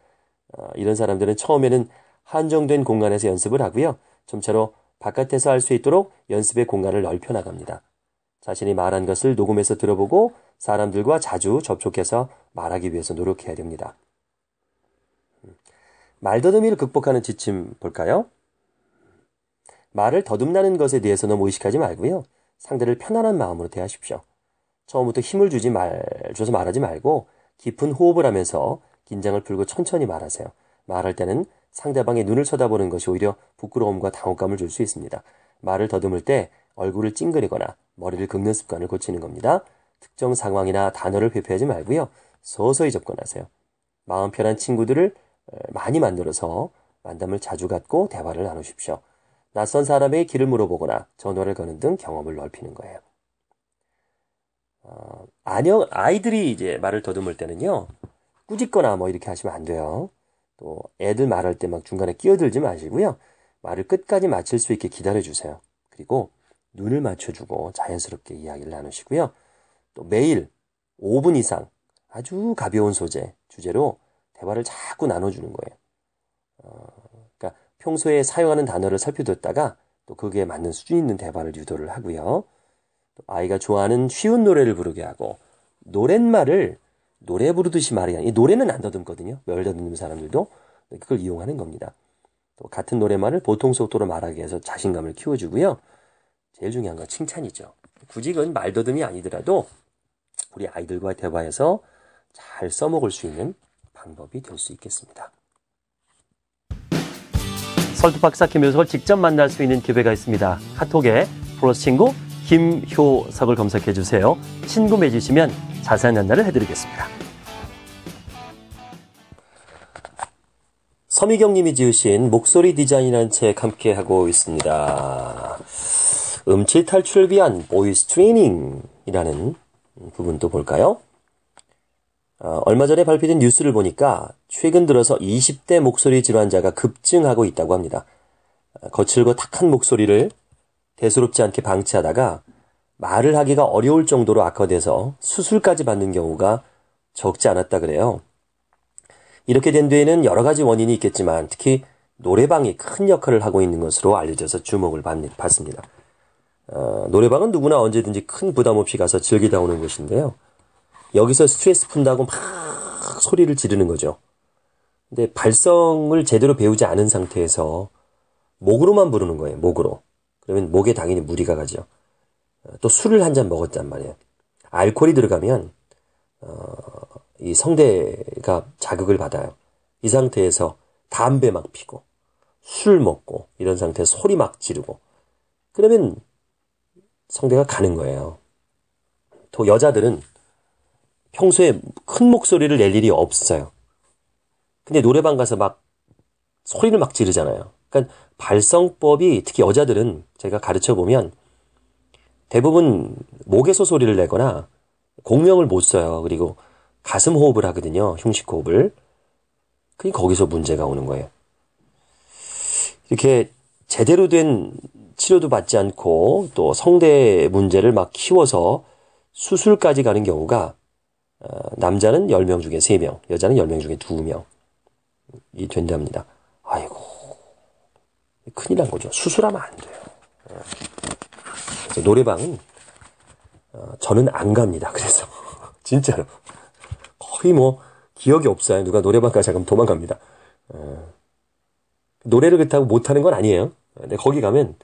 어, 이런 사람들은 처음에는 한정된 공간에서 연습을 하고요. 점차로 바깥에서 할 수 있도록 연습의 공간을 넓혀 나갑니다. 자신이 말한 것을 녹음해서 들어보고 사람들과 자주 접촉해서 말하기 위해서 노력해야 됩니다. 말더듬이를 극복하는 지침 볼까요? 말을 더듬나는 것에 대해서 너무 의식하지 말고요. 상대를 편안한 마음으로 대하십시오. 처음부터 힘을 주지 말, 줘서 말하지 말고 깊은 호흡을 하면서 긴장을 풀고 천천히 말하세요. 말할 때는 상대방의 눈을 쳐다보는 것이 오히려 부끄러움과 당혹감을 줄 수 있습니다. 말을 더듬을 때 얼굴을 찡그리거나 머리를 긁는 습관을 고치는 겁니다. 특정 상황이나 단어를 회피하지 말고요. 서서히 접근하세요. 마음 편한 친구들을 많이 만들어서 만담을 자주 갖고 대화를 나누십시오. 낯선 사람의 길을 물어보거나 전화를 거는 등 경험을 넓히는 거예요. 어, 안녕, 아이들이 이제 말을 더듬을 때는요, 꾸짖거나 뭐 이렇게 하시면 안 돼요. 또 애들 말할 때 막 중간에 끼어들지 마시고요. 말을 끝까지 마칠 수 있게 기다려주세요. 그리고 눈을 맞춰주고 자연스럽게 이야기를 나누시고요. 또 매일 5분 이상 아주 가벼운 소재, 주제로 대화를 자꾸 나눠주는 거예요. 어, 그러니까 평소에 사용하는 단어를 살펴뒀다가 또 거기에 맞는 수준 있는 대화를 유도를 하고요. 아이가 좋아하는 쉬운 노래를 부르게 하고 노랫말을 노래 부르듯이 말이 아니 노래는 안 더듬거든요. 멸 더듬는 사람들도 그걸 이용하는 겁니다. 또 같은 노래말을 보통 속도로 말하게 해서 자신감을 키워주고요. 제일 중요한 건 칭찬이죠. 굳이 그건 말 더듬이 아니더라도 우리 아이들과 대화에서 잘 써먹을 수 있는 방법이 될 수 있겠습니다. 설두 박사 김효석을 직접 만날 수 있는 기회가 있습니다. 카톡에 플러스 친구 김효석을 검색해 주세요. 친구 맺으시면 자세한 안내를 해드리겠습니다. 서미경 님이 지으신 목소리 디자인이라는 책 함께 하고 있습니다. 음치 탈출을 위한 보이스 트레이닝이라는 부분도 볼까요? 어, 얼마 전에 발표된 뉴스를 보니까 최근 들어서 20대 목소리 질환자가 급증하고 있다고 합니다. 어, 거칠고 탁한 목소리를 대수롭지 않게 방치하다가 말을 하기가 어려울 정도로 악화돼서 수술까지 받는 경우가 적지 않았다 그래요. 이렇게 된뒤에는 여러 가지 원인이 있겠지만 특히 노래방이 큰 역할을 하고 있는 것으로 알려져서 주목을 받습니다. 어, 노래방은 누구나 언제든지 큰 부담 없이 가서 즐기다 오는 곳인데요. 여기서 스트레스 푼다고 막 소리를 지르는 거죠. 근데 발성을 제대로 배우지 않은 상태에서 목으로만 부르는 거예요. 목으로. 그러면 목에 당연히 무리가 가죠. 어, 또 술을 한 잔 먹었단 말이에요. 알코올이 들어가면 어, 이 성대가 자극을 받아요. 이 상태에서 담배 막 피고 술 먹고 이런 상태에서 소리 막 지르고 그러면 상대가 가는 거예요. 또 여자들은 평소에 큰 목소리를 낼 일이 없어요. 근데 노래방 가서 막 소리를 막 지르잖아요. 그러니까 발성법이 특히 여자들은 제가 가르쳐 보면 대부분 목에서 소리를 내거나 공명을 못 써요. 그리고 가슴 호흡을 하거든요. 흉식 호흡을. 그니 거기서 문제가 오는 거예요. 이렇게 제대로 된 치료도 받지 않고 또 성대 문제를 막 키워서 수술까지 가는 경우가 어, 남자는 10명 중에 3명, 여자는 10명 중에 2명이 된답니다. 아이고, 큰일 난 거죠. 수술하면 안 돼요. 어. 노래방은 어, 저는 안 갑니다. 그래서 (laughs) 진짜로 거의 뭐 기억이 없어요. 누가 노래방 가자 그럼 도망갑니다. 노래를 그렇다고 못하는 건 아니에요. 근데 거기 가면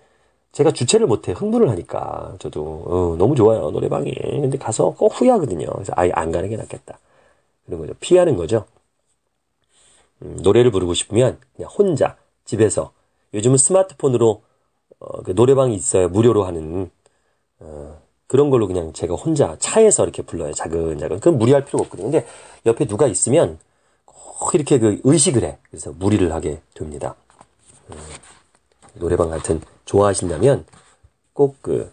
제가 주체를 못해 흥분을 하니까 저도 어, 너무 좋아요 노래방이 근데 가서 꼭 후회하거든요 그래서 아예 안 가는 게 낫겠다 그런 거죠 피하는 거죠 음, 노래를 부르고 싶으면 그냥 혼자 집에서 요즘은 스마트폰으로 어, 그 노래방이 있어요 무료로 하는 어, 그런 걸로 그냥 제가 혼자 차에서 이렇게 불러요 작은작은 그건 무리할 필요가 없거든요 근데 옆에 누가 있으면 꼭 이렇게 그 의식을 해 그래서 무리를 하게 됩니다 음, 노래방 같은 좋아하신다면 꼭 그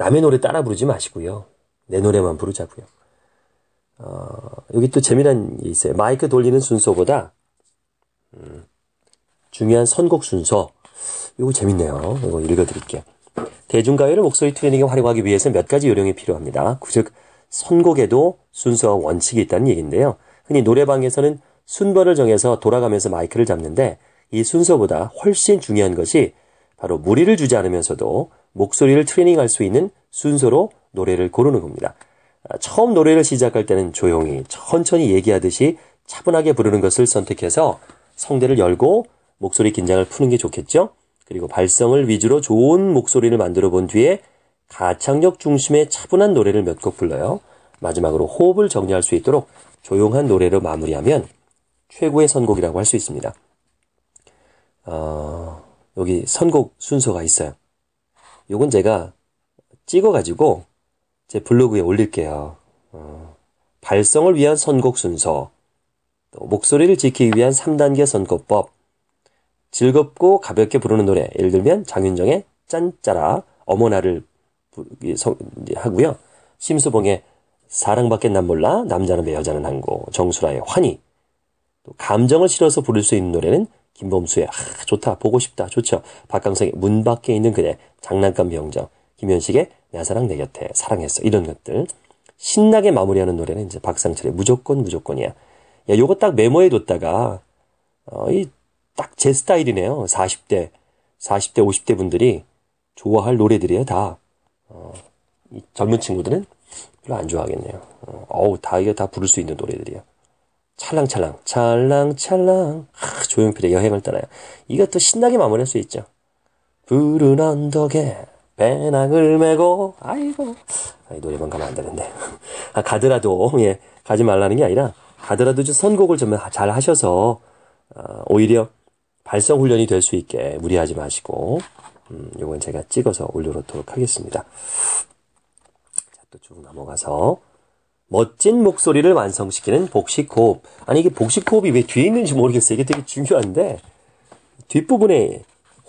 남의 노래 따라 부르지 마시고요. 내 노래만 부르자고요. 어, 여기 또 재미난 게 있어요. 마이크 돌리는 순서보다 음, 중요한 선곡 순서. 이거 재밌네요. 이거 읽어드릴게요. 대중가요를 목소리 트레이닝에 활용하기 위해서 몇 가지 요령이 필요합니다. 그 즉 선곡에도 순서와 원칙이 있다는 얘기인데요. 흔히 노래방에서는 순번을 정해서 돌아가면서 마이크를 잡는데 이 순서보다 훨씬 중요한 것이 바로 무리를 주지 않으면서도 목소리를 트레이닝할 수 있는 순서로 노래를 고르는 겁니다. 아, 처음 노래를 시작할 때는 조용히 천천히 얘기하듯이 차분하게 부르는 것을 선택해서 성대를 열고 목소리 긴장을 푸는 게 좋겠죠? 그리고 발성을 위주로 좋은 목소리를 만들어 본 뒤에 가창력 중심의 차분한 노래를 몇 곡 불러요. 마지막으로 호흡을 정리할 수 있도록 조용한 노래로 마무리하면 최고의 선곡이라고 할 수 있습니다. 어... 여기 선곡 순서가 있어요. 요건 제가 찍어가지고 제 블로그에 올릴게요. 어, 발성을 위한 선곡 순서, 목소리를 지키기 위한 3단계 선곡법, 즐겁고 가볍게 부르는 노래, 예를 들면 장윤정의 짠짜라, 어머나를 부, 성, 하고요. 심수봉의 사랑밖에 난 몰라, 남자는 왜 여자는 한고, 정수라의 환희, 또 감정을 실어서 부를 수 있는 노래는 김범수의 아, 좋다 보고 싶다 좋죠. 박강성의 문 밖에 있는 그대 장난감 병정 김현식의 내 사랑 내 곁에 사랑했어 이런 것들 신나게 마무리하는 노래는 이제 박상철의 무조건 무조건이야. 야, 요거 딱 메모해뒀다가 어, 이 딱 제 스타일이네요. 40대 40대 50대 분들이 좋아할 노래들이에요 다. 어, 이 젊은 친구들은 별로 안 좋아하겠네요. 어, 우다 이게 다 부를 수 있는 노래들이야. 찰랑찰랑, 찰랑찰랑, 하, 조용필의 여행을 떠나요. 이것도 신나게 마무리할 수 있죠. 푸른 언덕에 배낭을 메고, 아이고. 아이, 노래방 가면 안 되는데. (laughs) 아, 가더라도, 예, 가지 말라는 게 아니라, 가더라도 좀 선곡을 좀 잘 하셔서, 어, 오히려 발성 훈련이 될 수 있게 무리하지 마시고, 음, 요건 제가 찍어서 올려놓도록 하겠습니다. 자, 또 쭉 넘어가서, 멋진 목소리를 완성시키는 복식 호흡. 아니, 이게 복식 호흡이 왜 뒤에 있는지 모르겠어요. 이게 되게 중요한데, 뒷부분에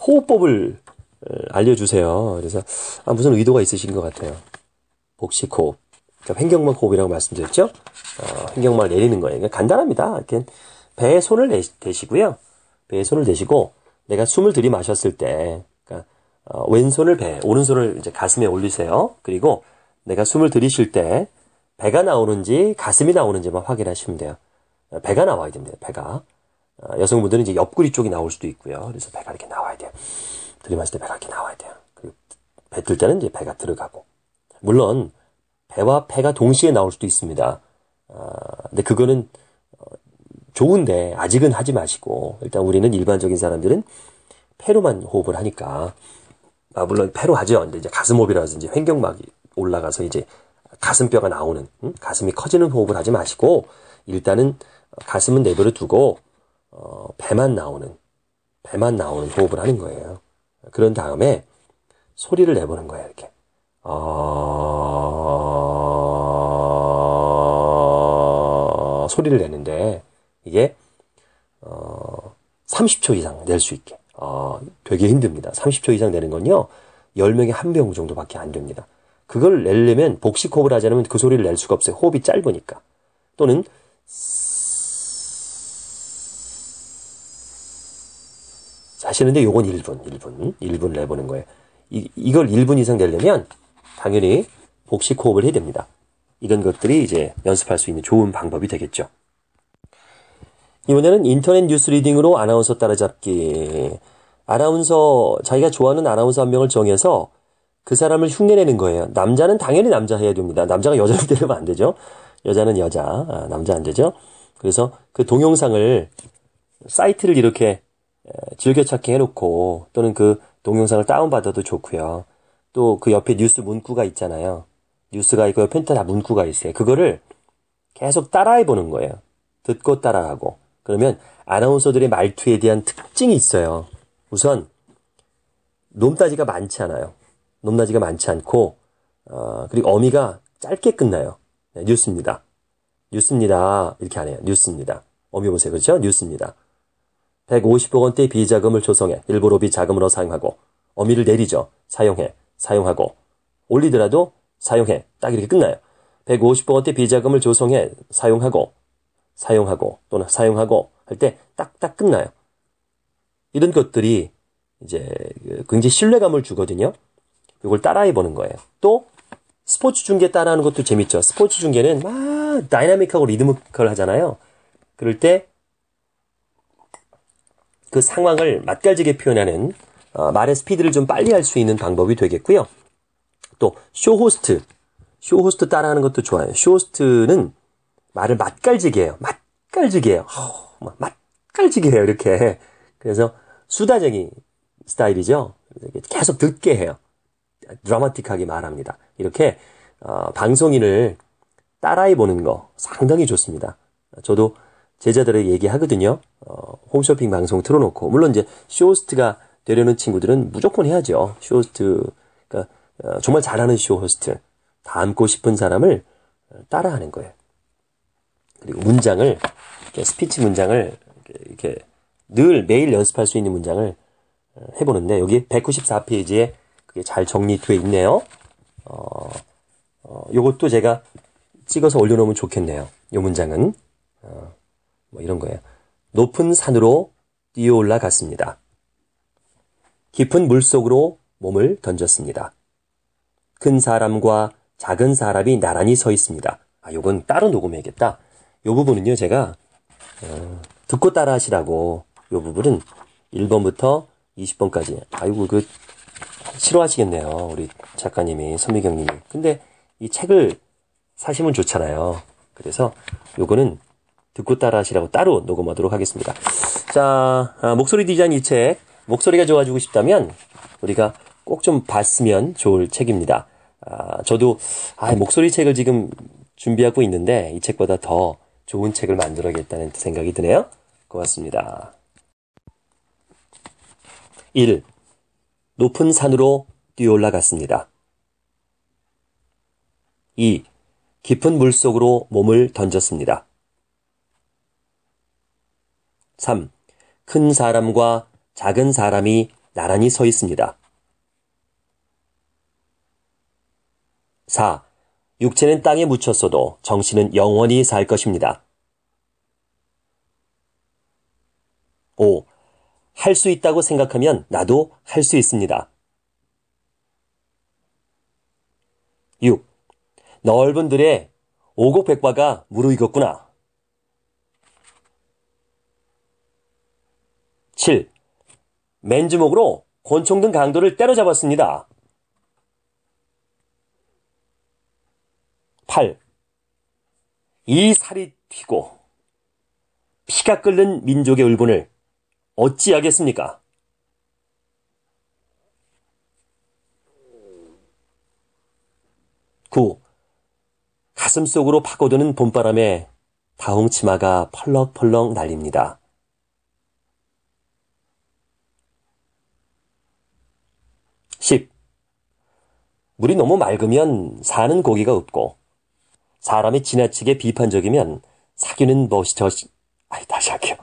호흡법을 어, 알려주세요. 그래서, 아, 무슨 의도가 있으신 것 같아요. 복식 호흡. 그러니까 횡격막 호흡이라고 말씀드렸죠? 어, 횡격막을 내리는 거예요. 그러니까 간단합니다. 그냥 배에 손을 대시고요. 배에 손을 대시고, 내가 숨을 들이마셨을 때, 그러니까 어, 왼손을 배, 오른손을 이제 가슴에 올리세요. 그리고 내가 숨을 들이쉴 때, 배가 나오는지 가슴이 나오는지만 확인하시면 돼요. 배가 나와야 됩니다. 배가. 어, 여성분들은 이제 옆구리 쪽이 나올 수도 있고요. 그래서 배가 이렇게 나와야 돼요. 들이마실 때 배가 이렇게 나와야 돼요. 그리고 배을 때는 이제 배가 들어가고. 물론 배와 폐가 동시에 나올 수도 있습니다. 어, 근데 그거는 어, 좋은데 아직은 하지 마시고 일단 우리는 일반적인 사람들은 폐로만 호흡을 하니까 아 물론 폐로 하죠. 근데 이제 가슴호흡이라든지 횡격막이 올라가서 이제 가슴뼈가 나오는 음? 가슴이 커지는 호흡을 하지 마시고 일단은 가슴은 내버려 두고 어, 배만 나오는 배만 나오는 호흡을 하는 거예요. 그런 다음에 소리를 내보는 거예요. 이렇게 어... 소리를 내는데 이게 어... 30초 이상 낼 수 있게 어... 되게 힘듭니다. 30초 이상 내는 건요 10명에 한병 정도밖에 안 됩니다. 그걸 내려면 복식호흡을 하지 않으면 그 소리를 낼 수가 없어요. 호흡이 짧으니까. 또는 하시는데 요건 1분, 1분, 1분 내보는 거예요. 이, 이걸 1분 이상 내려면 당연히 복식 호흡을 해야 됩니다. 이런 것들이 이제 연습할 수 있는 좋은 방법이 되겠죠. 이번에는 인터넷 뉴스 리딩으로 아나운서 따라잡기. 아나운서, 자기가 좋아하는 아나운서 한 명을 정해서 그 사람을 흉내내는 거예요. 남자는 당연히 남자 해야 됩니다. 남자가 여자를 때리면 안 되죠. 여자는 여자, 아, 남자 안 되죠. 그래서 그 동영상을 사이트를 이렇게 즐겨찾기 해놓고 또는 그 동영상을 다운받아도 좋고요. 또 그 옆에 뉴스 문구가 있잖아요. 뉴스가 있고 옆에 다 문구가 있어요. 그거를 계속 따라해 보는 거예요. 듣고 따라하고. 그러면 아나운서들의 말투에 대한 특징이 있어요. 우선 놈따지가 많지 않아요. 높낮이가 많지 않고 어, 그리고 어미가 짧게 끝나요. 네, 뉴스입니다. 뉴스입니다. 이렇게 하네요 뉴스입니다. 어미 보세요. 그렇죠? 뉴스입니다. 150억 원대 비자금을 조성해 일부로비 자금으로 사용하고 어미를 내리죠. 사용해. 사용하고 올리더라도 사용해. 딱 이렇게 끝나요. 150억 원대 비자금을 조성해 사용하고 사용하고 또는 사용하고 할 때 딱딱 끝나요. 이런 것들이 이제 그 굉장히 신뢰감을 주거든요. 이걸 따라해 보는 거예요. 또 스포츠 중계 따라하는 것도 재밌죠. 스포츠 중계는 막 다이나믹하고 리드미컬 하잖아요. 그럴 때 그 상황을 맛깔지게 표현하는 어, 말의 스피드를 좀 빨리 할 수 있는 방법이 되겠고요. 또 쇼호스트, 쇼호스트 따라하는 것도 좋아요. 쇼호스트는 말을 맛깔지게 해요. 맛깔지게 해요. 허 뭐 맛깔지게 해요. 이렇게 그래서 수다쟁이 스타일이죠. 계속 듣게 해요. 드라마틱하게 말합니다. 이렇게 어, 방송인을 따라해 보는 거 상당히 좋습니다. 저도 제자들에게 얘기하거든요. 어, 홈쇼핑 방송 틀어놓고 물론 이제 쇼호스트가 되려는 친구들은 무조건 해야죠. 쇼호스트 그러니까 어, 정말 잘하는 쇼호스트 닮고 싶은 사람을 따라하는 거예요. 그리고 문장을 스피치 문장을 이렇게 늘 매일 연습할 수 있는 문장을 어, 해보는데 여기 194페이지에 그게 잘 정리돼 있네요. 이 어, 어, 요것도 제가 찍어서 올려놓으면 좋겠네요. 이 문장은. 어, 뭐 이런 거예요. 높은 산으로 뛰어 올라갔습니다. 깊은 물 속으로 몸을 던졌습니다. 큰 사람과 작은 사람이 나란히 서 있습니다. 아, 요건 따로 녹음해야겠다. 요 부분은요, 제가, 어, 듣고 따라 하시라고, 요 부분은 1번부터 20번까지. 아이고, 그, 싫어하시겠네요. 우리 작가님이, 선미경님이. 근데 이 책을 사시면 좋잖아요. 그래서 요거는 듣고 따라 하시라고 따로 녹음하도록 하겠습니다. 자, 아, 목소리 디자인 이 책. 목소리가 좋아지고 싶다면 우리가 꼭 좀 봤으면 좋을 책입니다. 아, 저도 아, 목소리 책을 지금 준비하고 있는데 이 책보다 더 좋은 책을 만들어야겠다는 생각이 드네요. 고맙습니다. 1. 높은 산으로 뛰어올라갔습니다. 2. 깊은 물 속으로 몸을 던졌습니다. 3. 큰 사람과 작은 사람이 나란히 서 있습니다. 4. 육체는 땅에 묻혔어도 정신은 영원히 살 것입니다. 5. 할수 있다고 생각하면 나도 할 수 있습니다. 6. 넓은 들에 오곡백과가 무르익었구나. 7. 맨주먹으로 권총 등 강도를 때려잡았습니다. 8. 이 살이 튀고 피가 끓는 민족의 울분을 어찌하겠습니까? 9. 가슴 속으로 파고드는 봄바람에 다홍 치마가 펄럭펄럭 날립니다. 10. 물이 너무 맑으면 사는 고기가 없고 사람이 지나치게 비판적이면 사귀는 멋이 저시 아이 다시 할게요.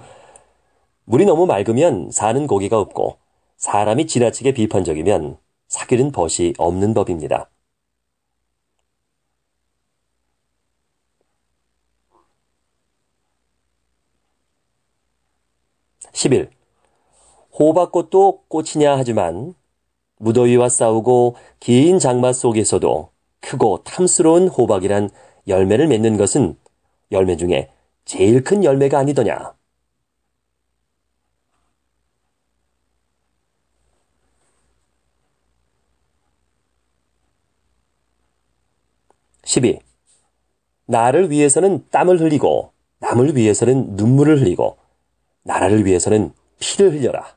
물이 너무 맑으면 사는 고기가 없고 사람이 지나치게 비판적이면 사귀는 벗이 없는 법입니다. 1 1 호박꽃도 꽃이냐 하지만 무더위와 싸우고 긴 장마 속에서도 크고 탐스러운 호박이란 열매를 맺는 것은 열매 중에 제일 큰 열매가 아니더냐. 12. 나를 위해서는 땀을 흘리고 남을 위해서는 눈물을 흘리고 나라를 위해서는 피를 흘려라.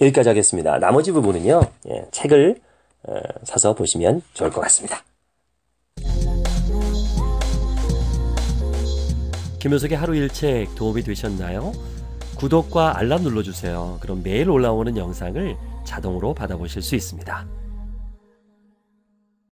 여기까지 하겠습니다. 나머지 부분은요, 예, 책을 어, 사서 보시면 좋을 것 같습니다. 김효석의 하루 일책 도움이 되셨나요? 구독과 알람 눌러주세요. 그럼 매일 올라오는 영상을 자동으로 받아보실 수 있습니다.